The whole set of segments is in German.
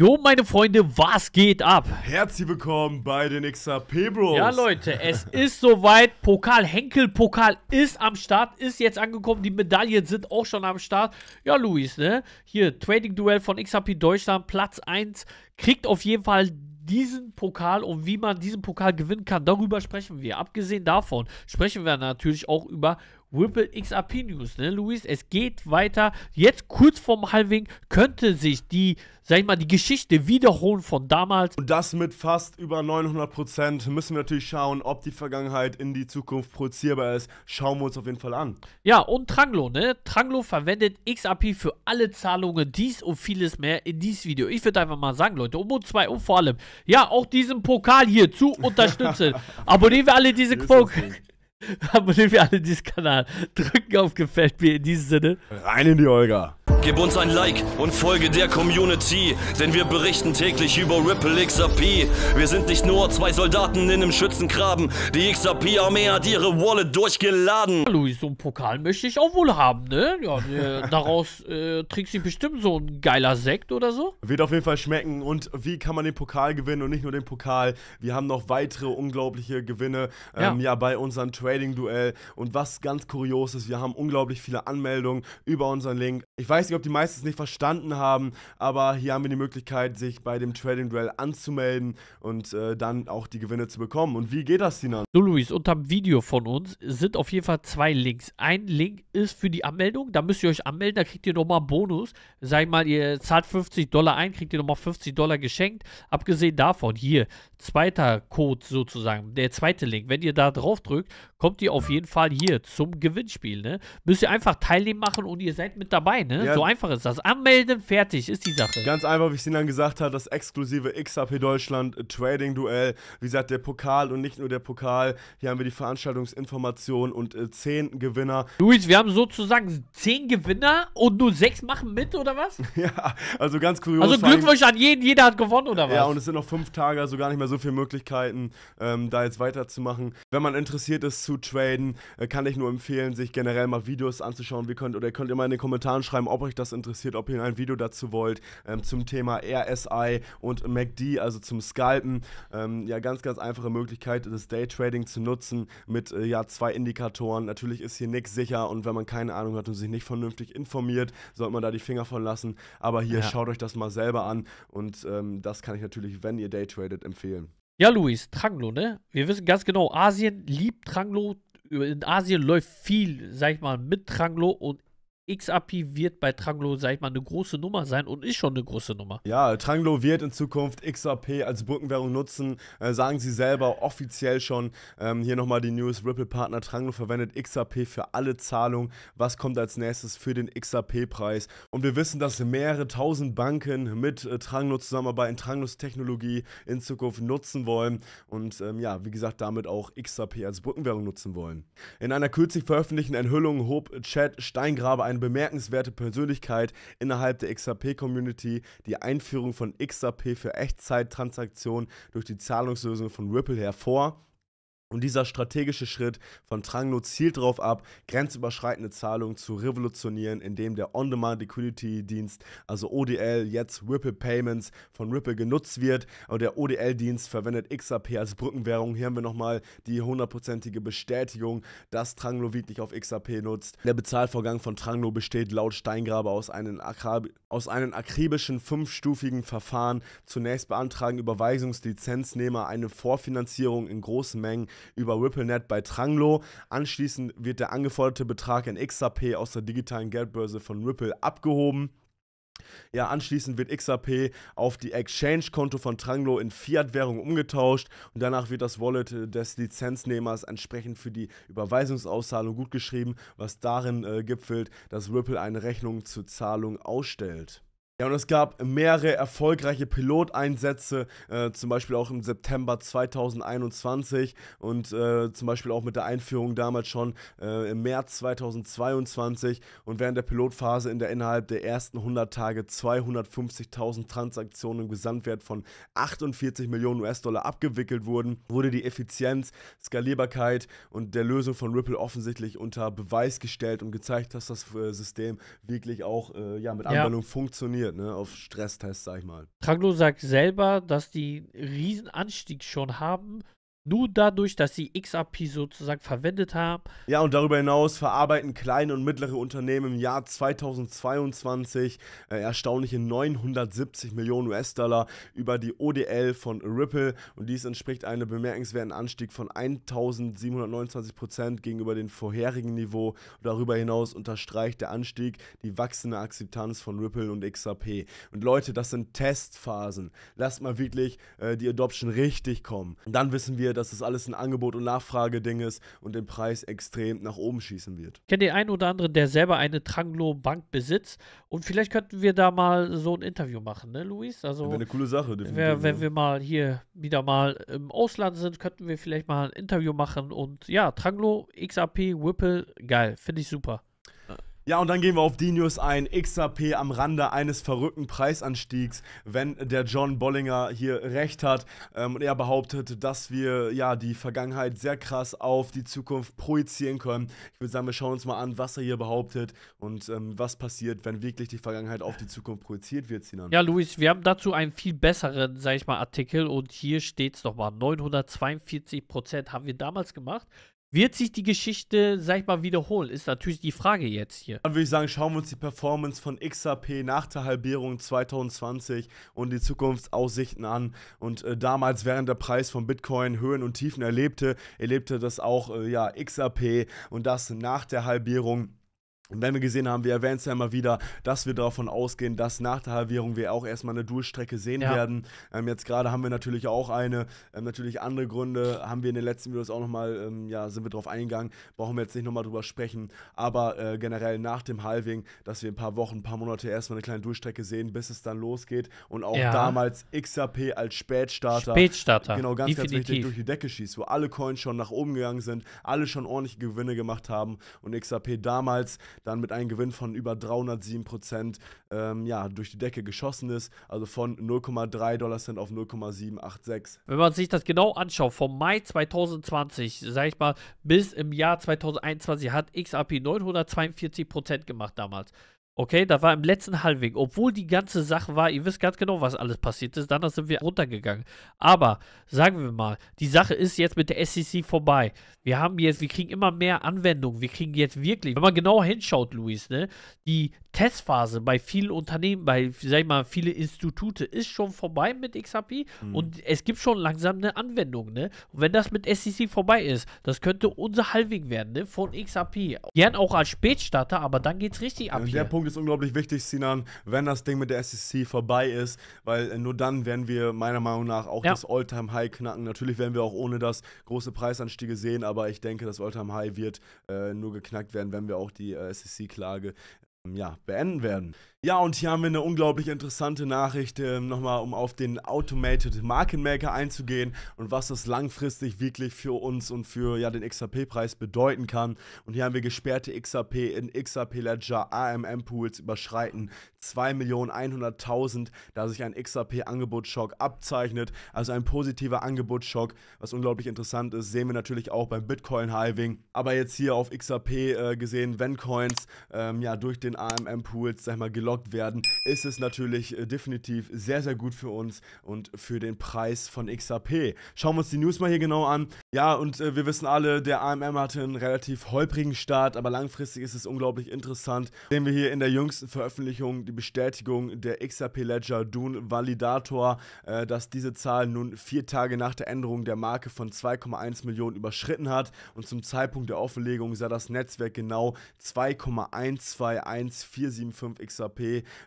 Jo, meine Freunde, was geht ab? Herzlich willkommen bei den XRP Bros. Ja, Leute, es ist soweit. Pokal Henkel Pokal ist am Start, ist jetzt angekommen. Die Medaillen sind auch schon am Start. Ja, Luis, ne? Hier, Trading Duell von XRP Deutschland, Platz 1. Kriegt auf jeden Fall diesen Pokal und wie man diesen Pokal gewinnen kann, darüber sprechen wir. Abgesehen davon sprechen wir natürlich auch über Whipple XRP News, ne, Luis? Es geht weiter. Jetzt kurz vorm Halving könnte sich die, sag ich mal, die Geschichte wiederholen von damals. Und das mit fast über 900 Prozent. Müssen wir natürlich schauen, ob die Vergangenheit in die Zukunft projizierbar ist. Schauen wir uns auf jeden Fall an. Ja, und Tranglo, ne? Tranglo verwendet XRP für alle Zahlungen, dies und vieles mehr in dieses Video. Ich würde einfach mal sagen, Leute, um und zwei und vor allem, ja auch diesen Pokal hier zu unterstützen. Abonnieren wir alle diese Quote. Abonnieren wir alle diesen Kanal. Drücken auf Gefällt mir in diesem Sinne. Rein in die Olga. Gib uns ein Like und folge der Community, denn wir berichten täglich über Ripple XRP. Wir sind nicht nur zwei Soldaten in einem Schützengraben. Die XRP-Armee hat ihre Wallet durchgeladen. Hallo, so einen Pokal möchte ich auch wohl haben, ne? Ja, äh, daraus äh, trinkt sie bestimmt so ein geiler Sekt oder so. Wird auf jeden Fall schmecken. Und wie kann man den Pokal gewinnen und nicht nur den Pokal? Wir haben noch weitere unglaubliche Gewinne ähm, ja. ja. bei unserem Trading-Duell. Und was ganz kurios ist, wir haben unglaublich viele Anmeldungen über unseren Link. Ich weiß nicht, ob die meisten es nicht verstanden haben, aber hier haben wir die Möglichkeit, sich bei dem Trading Duell anzumelden und äh, dann auch die Gewinne zu bekommen. Und wie geht das, Sinan? So, Luis, unter dem Video von uns sind auf jeden Fall zwei Links. Ein Link ist für die Anmeldung, da müsst ihr euch anmelden, da kriegt ihr nochmal einen Bonus. Sag ich mal, ihr zahlt 50 Dollar ein, kriegt ihr nochmal 50 Dollar geschenkt. Abgesehen davon, hier, zweiter Code sozusagen, der zweite Link. Wenn ihr da drauf drückt, kommt ihr auf jeden Fall hier zum Gewinnspiel. Ne? Müsst ihr einfach teilnehmen machen und ihr seid mit dabei. Ne? Ja, so einfach ist das. Anmelden, fertig, ist die Sache. Ganz einfach, wie ich es Ihnen dann gesagt habe, das exklusive XAP Deutschland Trading Duell. Wie gesagt, der Pokal und nicht nur der Pokal. Hier haben wir die Veranstaltungsinformation und äh, 10 Gewinner. Luis, wir haben sozusagen zehn Gewinner und nur sechs machen mit, oder was? ja, also ganz kurios. Also Glückwunsch an jeden, jeder hat gewonnen, oder was? Ja, und es sind noch fünf Tage, also gar nicht mehr so viele Möglichkeiten, ähm, da jetzt weiterzumachen. Wenn man interessiert ist zu traden, äh, kann ich nur empfehlen, sich generell mal Videos anzuschauen. Wir könnt, oder ihr könnt immer in den Kommentaren schreiben, ob euch euch das interessiert, ob ihr ein Video dazu wollt, ähm, zum Thema RSI und MACD, also zum Scalpen. Ähm, ja, ganz, ganz einfache Möglichkeit, das Daytrading zu nutzen mit äh, ja, zwei Indikatoren. Natürlich ist hier nichts sicher und wenn man keine Ahnung hat und sich nicht vernünftig informiert, sollte man da die Finger von lassen. Aber hier ja. schaut euch das mal selber an und ähm, das kann ich natürlich, wenn ihr Daytradet, empfehlen. Ja, Luis, Tranglo, ne? Wir wissen ganz genau, Asien liebt Tranglo. In Asien läuft viel, sag ich mal, mit Tranglo und XAP wird bei Tranglo, sag ich mal, eine große Nummer sein und ist schon eine große Nummer. Ja, Tranglo wird in Zukunft XAP als Brückenwährung nutzen, äh, sagen sie selber offiziell schon. Ähm, hier nochmal die News, Ripple-Partner Tranglo verwendet XAP für alle Zahlungen. Was kommt als nächstes für den XAP-Preis? Und wir wissen, dass mehrere tausend Banken mit äh, Tranglo zusammenarbeiten, Tranglos Technologie in Zukunft nutzen wollen und ähm, ja, wie gesagt, damit auch XAP als Brückenwährung nutzen wollen. In einer kürzlich veröffentlichten Enthüllung hob Chad Steingrabe ein bemerkenswerte Persönlichkeit innerhalb der XRP-Community. Die Einführung von XRP für Echtzeittransaktionen durch die Zahlungslösung von Ripple hervor. Und dieser strategische Schritt von Tranglo zielt darauf ab, grenzüberschreitende Zahlungen zu revolutionieren, indem der On-Demand-Liquidity-Dienst, also ODL, jetzt Ripple Payments von Ripple genutzt wird. Aber der ODL-Dienst verwendet XRP als Brückenwährung. Hier haben wir nochmal die hundertprozentige Bestätigung, dass Tranglo wirklich auf XRP nutzt. Der Bezahlvorgang von Tranglo besteht laut Steingraber aus einem, aus einem akribischen fünfstufigen Verfahren. Zunächst beantragen Überweisungslizenznehmer eine Vorfinanzierung in großen Mengen über RippleNet bei Tranglo. Anschließend wird der angeforderte Betrag in XRP aus der digitalen Geldbörse von Ripple abgehoben. Ja, anschließend wird XRP auf die Exchange-Konto von Tranglo in Fiat-Währung umgetauscht und danach wird das Wallet des Lizenznehmers entsprechend für die Überweisungsauszahlung gutgeschrieben, was darin äh, gipfelt, dass Ripple eine Rechnung zur Zahlung ausstellt. Ja, und es gab mehrere erfolgreiche Piloteinsätze, äh, zum Beispiel auch im September 2021 und äh, zum Beispiel auch mit der Einführung damals schon äh, im März 2022 und während der Pilotphase in der innerhalb der ersten 100 Tage 250.000 Transaktionen im Gesamtwert von 48 Millionen US-Dollar abgewickelt wurden, wurde die Effizienz, Skalierbarkeit und der Lösung von Ripple offensichtlich unter Beweis gestellt und gezeigt, dass das äh, System wirklich auch äh, ja, mit Anwendung ja. funktioniert reagiert, ne, auf Stresstests, sag ich mal. Traglo sagt selber, dass die einen riesen Anstieg schon haben nur dadurch, dass sie XRP sozusagen verwendet haben. Ja, und darüber hinaus verarbeiten kleine und mittlere Unternehmen im Jahr 2022 äh, erstaunliche 970 Millionen US-Dollar über die ODL von Ripple. Und dies entspricht einem bemerkenswerten Anstieg von 1729 Prozent gegenüber dem vorherigen Niveau. Und Darüber hinaus unterstreicht der Anstieg die wachsende Akzeptanz von Ripple und XRP. Und Leute, das sind Testphasen. Lasst mal wirklich äh, die Adoption richtig kommen. Und dann wissen wir, sehe, dass das alles ein Angebot- und Nachfrageding ist und den Preis extrem nach oben schießen wird. Ich kenne den einen oder anderen, der selber eine Tranglo-Bank besitzt und vielleicht könnten wir da mal so ein Interview machen, ne, Luis? Also, wäre eine coole Sache, definitiv. Wär, wenn wir mal hier wieder mal im Ausland sind, könnten wir vielleicht mal ein Interview machen und ja, Tranglo, XAP, Whipple, geil, finde ich super. Ja, und dann gehen wir auf die News ein. XAP am Rande eines verrückten Preisanstiegs, wenn der John Bollinger hier recht hat. Ähm, und er behauptet, dass wir ja die Vergangenheit sehr krass auf die Zukunft projizieren können. Ich würde sagen, wir schauen uns mal an, was er hier behauptet und ähm, was passiert, wenn wirklich die Vergangenheit auf die Zukunft projiziert wird, Sinan. Ja, Luis, wir haben dazu einen viel besseren, sag ich mal, Artikel und hier steht es nochmal. 942 haben wir damals gemacht. Wird sich die Geschichte, sag ich mal, wiederholen? Ist natürlich die Frage jetzt hier. Dann würde ich sagen, schauen wir uns die Performance von XRP nach der Halbierung 2020 und die Zukunftsaussichten an. Und äh, damals, während der Preis von Bitcoin Höhen und Tiefen erlebte, erlebte das auch äh, ja, XAP und das nach der Halbierung. Und wenn wir gesehen haben, wir erwähnen es ja immer wieder, dass wir davon ausgehen, dass nach der Halbierung wir auch erstmal eine Durchstrecke sehen ja. werden. Ähm, jetzt gerade haben wir natürlich auch eine, ähm, natürlich andere Gründe, haben wir in den letzten Videos auch nochmal, ähm, ja, sind wir drauf eingegangen, brauchen wir jetzt nicht nochmal drüber sprechen, aber äh, generell nach dem Halving, dass wir ein paar Wochen, ein paar Monate erstmal eine kleine Durchstrecke sehen, bis es dann losgeht und auch ja. damals XRP als Spätstarter, Spätstarter, genau, ganz, Definitiv. ganz wichtig, durch die Decke schießt, wo alle Coins schon nach oben gegangen sind, alle schon ordentliche Gewinne gemacht haben und XRP damals dann mit einem Gewinn von über 307 Prozent ähm, ja, durch die Decke geschossen ist. Also von 0,3 Dollar Cent auf 0,786. Wenn man sich das genau anschaut, vom Mai 2020, sag ich mal, bis im Jahr 2021 hat XRP 942 Prozent gemacht damals. Okay, da war im letzten Halbweg, obwohl die ganze Sache war, ihr wisst ganz genau, was alles passiert ist, dann sind wir runtergegangen. Aber, sagen wir mal, die Sache ist jetzt mit der SEC vorbei. Wir haben jetzt, wir kriegen immer mehr Anwendungen, wir kriegen jetzt wirklich, wenn man genau hinschaut, Luis, ne, die Testphase bei vielen Unternehmen, bei, sag ich mal, viele Institute ist schon vorbei mit XAP mhm. und es gibt schon langsam eine Anwendung, ne? Und wenn das mit SEC vorbei ist, das könnte unser Halving werden, ne? Von XAP. Gern auch als Spätstarter, aber dann geht es richtig ab. der hier. Punkt ist unglaublich wichtig, Sinan, wenn das Ding mit der SEC vorbei ist, weil äh, nur dann werden wir meiner Meinung nach auch ja. das Alltime high knacken. Natürlich werden wir auch ohne das große Preisanstiege sehen, aber ich denke, das Alltime high wird äh, nur geknackt werden, wenn wir auch die äh, SEC-Klage ähm, ja, beenden werden. Ja, und hier haben wir eine unglaublich interessante Nachricht, ähm, nochmal um auf den Automated Markenmaker einzugehen und was das langfristig wirklich für uns und für ja, den XRP-Preis bedeuten kann. Und hier haben wir gesperrte XRP in XRP Ledger AMM-Pools überschreiten 2.100.000, da sich ein XRP-Angebotsschock abzeichnet. Also ein positiver Angebotsschock, was unglaublich interessant ist, sehen wir natürlich auch beim bitcoin hiving Aber jetzt hier auf XRP äh, gesehen, wenn Coins ähm, ja durch den den AMM-Pools, sag mal, gelockt werden, ist es natürlich äh, definitiv sehr, sehr gut für uns und für den Preis von XRP. Schauen wir uns die News mal hier genau an. Ja, und äh, wir wissen alle, der AMM hatte einen relativ holprigen Start, aber langfristig ist es unglaublich interessant. Sehen wir hier in der jüngsten Veröffentlichung die Bestätigung der XRP Ledger Dune Validator, äh, dass diese Zahl nun vier Tage nach der Änderung der Marke von 2,1 Millionen überschritten hat und zum Zeitpunkt der Offenlegung sah das Netzwerk genau 2,121 1,475 XRP,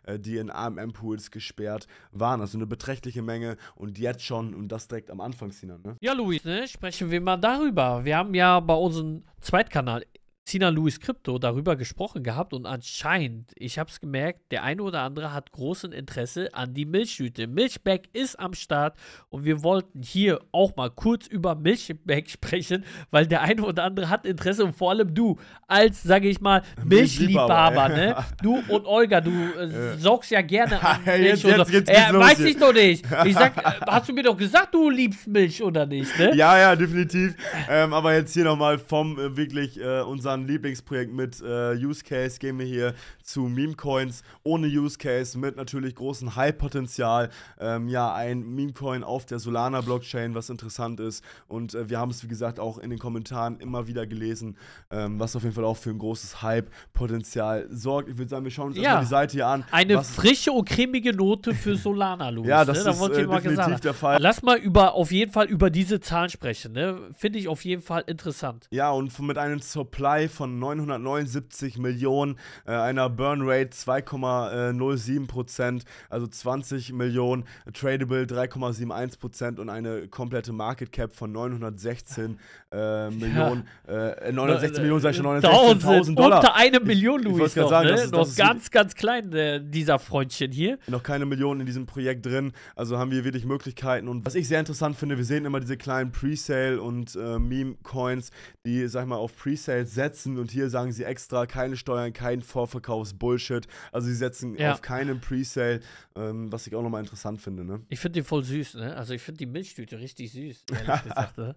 äh, die in AMM-Pools gesperrt waren. Also eine beträchtliche Menge und jetzt schon und das direkt am Anfang, Sinan. Ne? Ja, Luis, ne? sprechen wir mal darüber. Wir haben ja bei unserem Zweitkanal Sina Louis Crypto darüber gesprochen gehabt und anscheinend, ich habe es gemerkt, der eine oder andere hat großen Interesse an die Milchtüte. Milchback ist am Start und wir wollten hier auch mal kurz über Milchback sprechen, weil der eine oder andere hat Interesse und vor allem du als, sage ich mal, Milchliebhaber, ne? Du und Olga, du äh, saugst ja gerne an Milch. jetzt, jetzt, jetzt äh, weiß ich doch nicht. Ich sag, äh, hast du mir doch gesagt, du liebst Milch oder nicht, ne? Ja, ja, definitiv. Ähm, aber jetzt hier nochmal vom äh, wirklich äh, unser unseren Lieblingsprojekt mit äh, Use Case gehen wir hier zu Meme Coins ohne Use Case mit natürlich großem Hype-Potenzial. Ähm, ja, ein Meme Coin auf der Solana Blockchain, was interessant ist. Und äh, wir haben es, wie gesagt, auch in den Kommentaren immer wieder gelesen, ähm, was auf jeden Fall auch für ein großes Hype-Potenzial sorgt. Ich würde sagen, wir schauen uns ja. erstmal die Seite hier an. Eine frische und cremige Note für Solana, Louis. ja, das ne? ist da äh, definitiv der Fall. Lass mal über, auf jeden Fall über diese Zahlen sprechen. Ne? Finde ich auf jeden Fall interessant. Ja, und mit einem Supply 3 von 979 Millionen, äh, einer Rate 2,07 also 20 Millionen, tradable 3,71 und eine komplette Market Cap von 916 äh, Millionen, ja. äh, 916 Millionen, sag ich schon, 916.000 Dollar. Unter eine Million, Louis, ich, noch, sagen, ne? das ist, das noch ist ganz, ganz klein, dieser Freundchen hier. Noch keine Millionen in diesem Projekt drin, also haben wir wirklich Möglichkeiten und was ich sehr interessant finde, wir sehen immer diese kleinen Presale und äh, Meme-Coins, die, sag ich mal, auf Presale setzen setzen, und hier sagen sie extra, keine Steuern, kein Vorverkaufs-Bullshit. Also sie setzen ja. auf keinen Presale, ähm, was ich auch nochmal interessant finde. Ne? Ich finde die voll süß, ne? Also ich finde die Milchtüte richtig süß, ehrlich gesagt. Ne?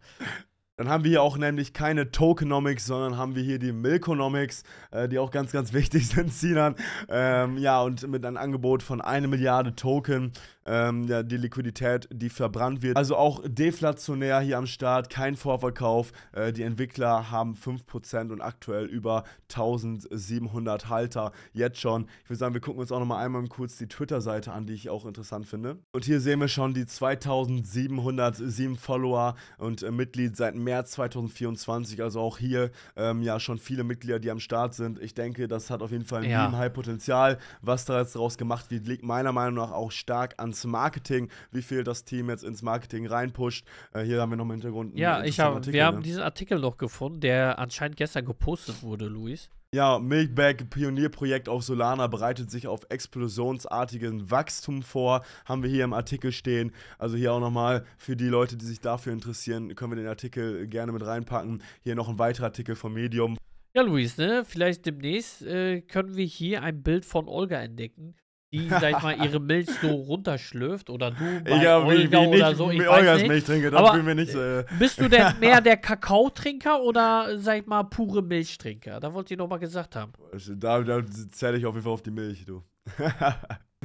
Dann haben wir hier auch nämlich keine Tokenomics, sondern haben wir hier die Milkonomics, äh, die auch ganz, ganz wichtig sind, Sinan. Ähm, ja, und mit einem Angebot von 1 Milliarde Token, ähm, ja, die Liquidität, die verbrannt wird. Also auch deflationär hier am Start, kein Vorverkauf. Äh, die Entwickler haben 5% und aktuell über 1700 Halter jetzt schon. Ich würde sagen, wir gucken uns auch nochmal einmal kurz die Twitter-Seite an, die ich auch interessant finde. Und hier sehen wir schon die 2707 Follower und äh, Mitglied seit März 2024. Also auch hier ähm, ja schon viele Mitglieder, die am Start sind. Ich denke, das hat auf jeden Fall ein ja. high potenzial Was da jetzt daraus gemacht wird, liegt meiner Meinung nach auch stark ans Marketing, wie viel das Team jetzt ins Marketing reinpusht. Äh, hier haben wir noch im Hintergrund. Ja, ich hab, Artikel, wir haben ne? diesen Artikel noch gefunden, der anscheinend gestern gepostet wurde, Luis. Ja, Milkbag Pionierprojekt auf Solana bereitet sich auf explosionsartigen Wachstum vor, haben wir hier im Artikel stehen. Also hier auch nochmal für die Leute, die sich dafür interessieren, können wir den Artikel gerne mit reinpacken. Hier noch ein weiterer Artikel vom Medium. Ja, Luis, ne? vielleicht demnächst äh, können wir hier ein Bild von Olga entdecken, die, sag ich mal, ihre Milch so runterschlürft oder du bei ja, wie, wie oder nicht, so. Ich weiß Olgas nicht. Milch trinke, das fühlen wir nicht. Äh, bist du denn mehr der Kakaotrinker oder, sag ich mal, pure Milchtrinker? Da wollte ich nochmal gesagt haben. Also, da, da zähle ich auf jeden Fall auf die Milch, du.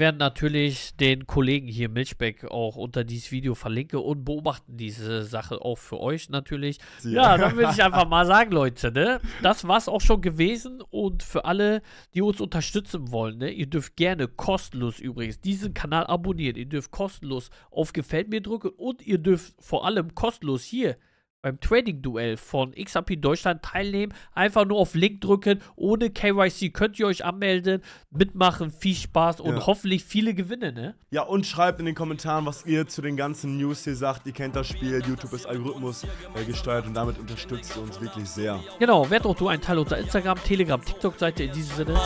werden natürlich den Kollegen hier Milchbeck auch unter dieses Video verlinke und beobachten diese Sache auch für euch natürlich. Ja, ja dann würde ich einfach mal sagen, Leute, ne? Das es auch schon gewesen und für alle, die uns unterstützen wollen, ne? Ihr dürft gerne kostenlos übrigens diesen Kanal abonnieren. Ihr dürft kostenlos auf Gefällt mir drücken und ihr dürft vor allem kostenlos hier beim Trading-Duell von XRP Deutschland teilnehmen. Einfach nur auf Link drücken, ohne KYC könnt ihr euch anmelden, mitmachen, viel Spaß und ja. hoffentlich viele Gewinne, ne? Ja, und schreibt in den Kommentaren, was ihr zu den ganzen News hier sagt. Ihr kennt das Spiel, YouTube ist Algorithmus äh, gesteuert und damit unterstützt ihr uns wirklich sehr. Genau, werd auch du ein Teil unserer Instagram, Telegram, TikTok-Seite in diesem Sinne.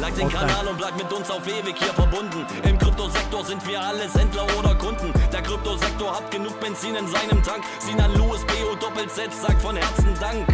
Like den Kanal und bleib mit uns auf ewig hier verbunden. Im Kryptosektor sind wir alle Sendler oder Kunden. Der Kryptosektor hat genug Benzin in seinem Tank. Sinan Louis B doppelt setzt, sag von Herzen Dank.